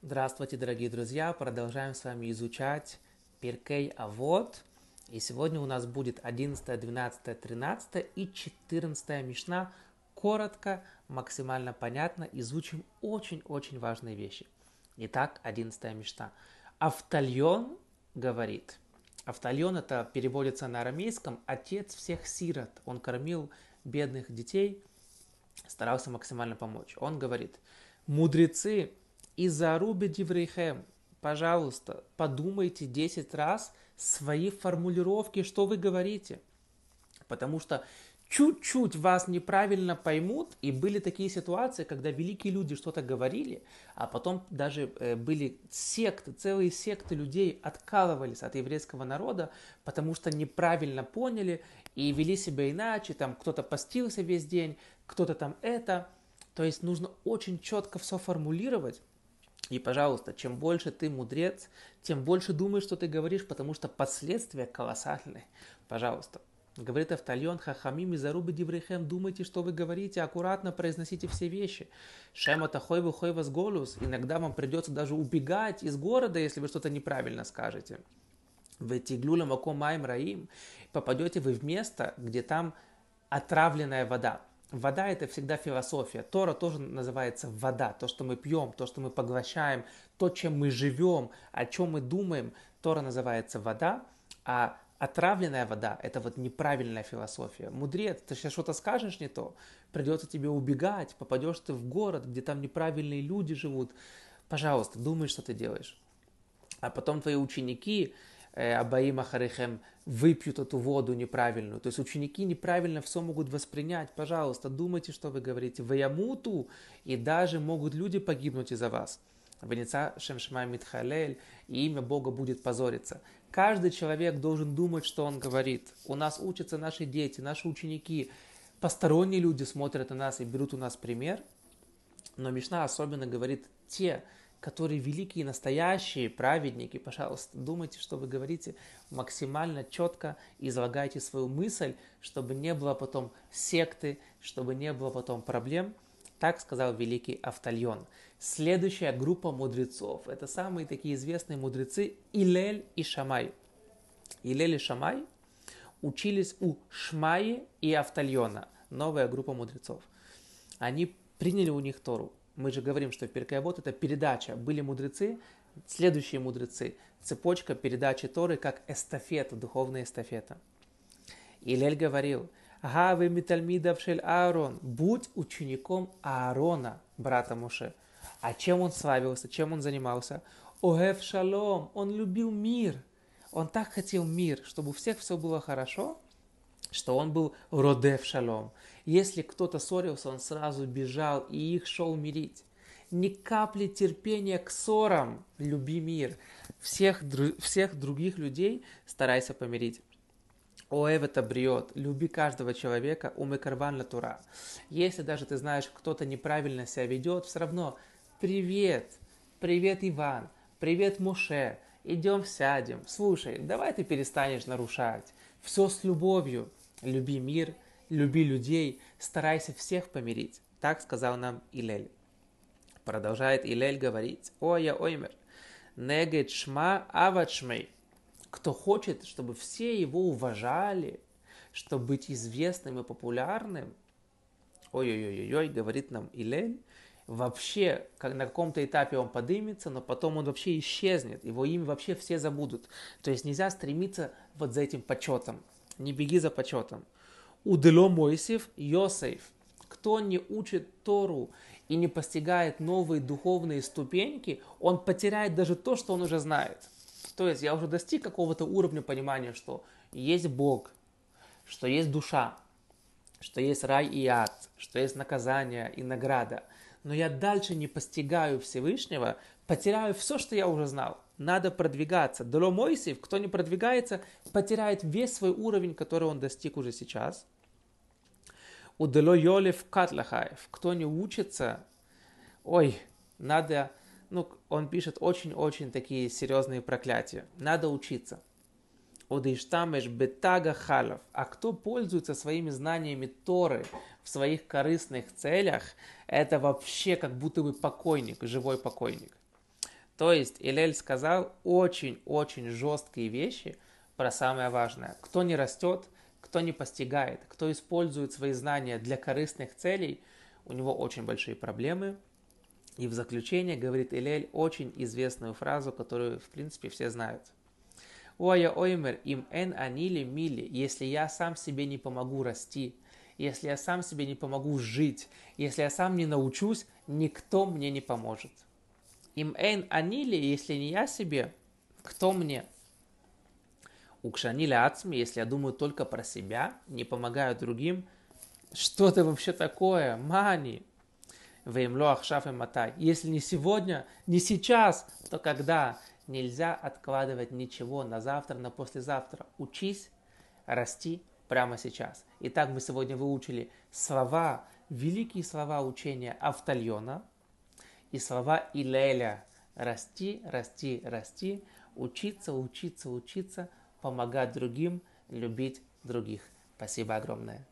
Здравствуйте, дорогие друзья! Продолжаем с вами изучать Перкей Авод. И сегодня у нас будет 11, 12, 13 и 14 Мишна. Коротко, максимально понятно, изучим очень-очень важные вещи. Итак, 11 Мишна. Автальон говорит. Автальон это переводится на арамейском «отец всех сирот». Он кормил бедных детей, старался максимально помочь. Он говорит, мудрецы, и заруби Деврейхем, пожалуйста, подумайте 10 раз свои формулировки, что вы говорите. Потому что чуть-чуть вас неправильно поймут, и были такие ситуации, когда великие люди что-то говорили, а потом даже э, были секты, целые секты людей откалывались от еврейского народа, потому что неправильно поняли и вели себя иначе, там кто-то постился весь день, кто-то там это. То есть нужно очень четко все формулировать, и, пожалуйста, чем больше ты мудрец, тем больше думаешь, что ты говоришь, потому что последствия колоссальные. Пожалуйста. Говорит Автальон, Хахамим и Зарубы Диврихем: думайте, что вы говорите, аккуратно произносите все вещи. Шема Тахой Вухой Возголюс, иногда вам придется даже убегать из города, если вы что-то неправильно скажете. В Тиглюля Маком Маем Раим попадете вы в место, где там отравленная вода. Вода – это всегда философия. Тора тоже называется вода. То, что мы пьем, то, что мы поглощаем, то, чем мы живем, о чем мы думаем. Тора называется вода, а отравленная вода – это вот неправильная философия. Мудрец, ты сейчас что-то скажешь не то, придется тебе убегать, попадешь ты в город, где там неправильные люди живут. Пожалуйста, думай, что ты делаешь. А потом твои ученики, э, Абаима Харихем, выпьют эту воду неправильную. То есть ученики неправильно все могут воспринять. Пожалуйста, думайте, что вы говорите. Ваямуту, и даже могут люди погибнуть из-за вас. Венеца Шемшма Митхалель, и имя Бога будет позориться. Каждый человек должен думать, что он говорит. У нас учатся наши дети, наши ученики. Посторонние люди смотрят на нас и берут у нас пример. Но Мишна особенно говорит те, которые великие, настоящие праведники, пожалуйста, думайте, что вы говорите, максимально четко излагайте свою мысль, чтобы не было потом секты, чтобы не было потом проблем. Так сказал великий Автальон. Следующая группа мудрецов – это самые такие известные мудрецы Илель и Шамай. Илель и Шамай учились у Шмаи и Автальона, новая группа мудрецов. Они приняли у них Тору. Мы же говорим, что в Перкей это передача. Были мудрецы, следующие мудрецы. Цепочка передачи Торы как эстафета, духовная эстафета. Илель говорил, «Гавы метальмидов шель Аарон, будь учеником Аарона, брата Муше». А чем он славился, чем он занимался? Огев шалом, он любил мир. Он так хотел мир, чтобы у всех все было хорошо, что он был родев шалом. Если кто-то ссорился, он сразу бежал и их шел мирить. Ни капли терпения к ссорам, люби мир. Всех, всех других людей старайся помирить. Оэв это бриот, люби каждого человека, умы карван натура. Если даже ты знаешь, кто-то неправильно себя ведет, все равно Привет! Привет, Иван! Привет, Муше! Идем сядем. Слушай, давай ты перестанешь нарушать. Все с любовью. Люби мир, люби людей, старайся всех помирить. Так сказал нам Илель. Продолжает Илель говорить. я оймер. Негет шма авачмей. Кто хочет, чтобы все его уважали, чтобы быть известным и популярным, ой-ой-ой-ой, говорит нам Илель, вообще как на каком-то этапе он подымется, но потом он вообще исчезнет, его имя вообще все забудут. То есть нельзя стремиться вот за этим почетом. Не беги за почетом. Удело Моисев Йосейф. Кто не учит Тору и не постигает новые духовные ступеньки, он потеряет даже то, что он уже знает. То есть я уже достиг какого-то уровня понимания, что есть Бог, что есть душа, что есть рай и ад, что есть наказание и награда, но я дальше не постигаю Всевышнего, потеряю все, что я уже знал. Надо продвигаться. Доломойсев, кто не продвигается, потеряет весь свой уровень, который он достиг уже сейчас. У Дело Йолев Катлахаев, кто не учится, ой, надо, ну, он пишет очень-очень такие серьезные проклятия. Надо учиться одейштамеш бетага халов. А кто пользуется своими знаниями Торы в своих корыстных целях, это вообще как будто бы покойник, живой покойник. То есть Илель сказал очень-очень жесткие вещи про самое важное. Кто не растет, кто не постигает, кто использует свои знания для корыстных целей, у него очень большие проблемы. И в заключение говорит Илель очень известную фразу, которую, в принципе, все знают – Оя оймер им эн анили мили, если я сам себе не помогу расти, если я сам себе не помогу жить, если я сам не научусь, никто мне не поможет. Им эн анили, если не я себе, кто мне? Укшанили ацми, если я думаю только про себя, не помогаю другим, что это вообще такое? Мани! Веймло ахшаф и матай. Если не сегодня, не сейчас, то когда? Нельзя откладывать ничего на завтра, на послезавтра. Учись, расти прямо сейчас. Итак, мы сегодня выучили слова, великие слова учения Автальона и слова Илеля. Расти, расти, расти, учиться, учиться, учиться, помогать другим, любить других. Спасибо огромное.